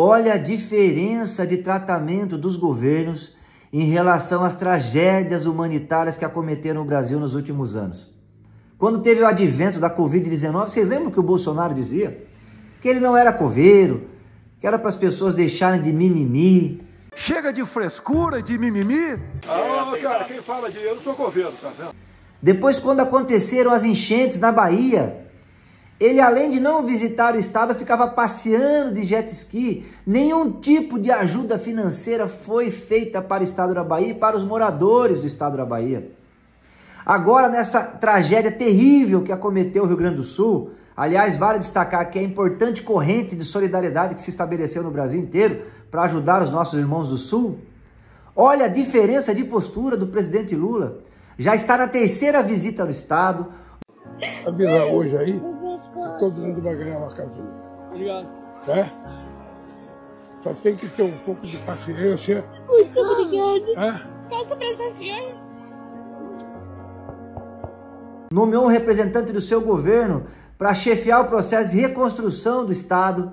Olha a diferença de tratamento dos governos em relação às tragédias humanitárias que acometeram o Brasil nos últimos anos. Quando teve o advento da Covid-19, vocês lembram que o Bolsonaro dizia? Que ele não era coveiro, que era para as pessoas deixarem de mimimi. Chega de frescura, de mimimi? Ah, cara, quem fala de eu não sou coveiro, tá vendo? Depois, quando aconteceram as enchentes na Bahia, ele, além de não visitar o estado, ficava passeando de jet ski. Nenhum tipo de ajuda financeira foi feita para o estado da Bahia e para os moradores do estado da Bahia. Agora, nessa tragédia terrível que acometeu o Rio Grande do Sul, aliás, vale destacar que é importante corrente de solidariedade que se estabeleceu no Brasil inteiro para ajudar os nossos irmãos do Sul. Olha a diferença de postura do presidente Lula. Já está na terceira visita no estado. A Vila hoje aí todo mundo vai ganhar uma casinha. Obrigado. É? Só tem que ter um pouco de paciência. Muito obrigado. É? Posso abraçar a senhora? nomeou um representante do seu governo para chefiar o processo de reconstrução do Estado,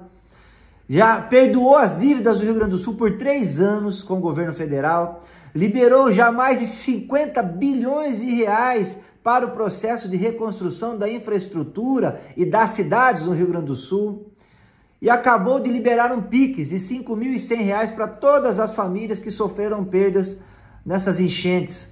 já perdoou as dívidas do Rio Grande do Sul por três anos com o governo federal, liberou já mais de 50 bilhões de reais para o processo de reconstrução da infraestrutura e das cidades no Rio Grande do Sul e acabou de liberar um PIX de R$ 5.100 para todas as famílias que sofreram perdas nessas enchentes.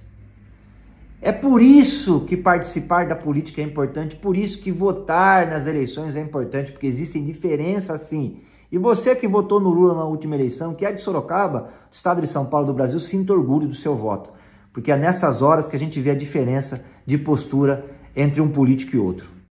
É por isso que participar da política é importante, por isso que votar nas eleições é importante, porque existem diferenças sim. E você que votou no Lula na última eleição, que é de Sorocaba, do estado de São Paulo do Brasil, sinta orgulho do seu voto. Porque é nessas horas que a gente vê a diferença de postura entre um político e outro.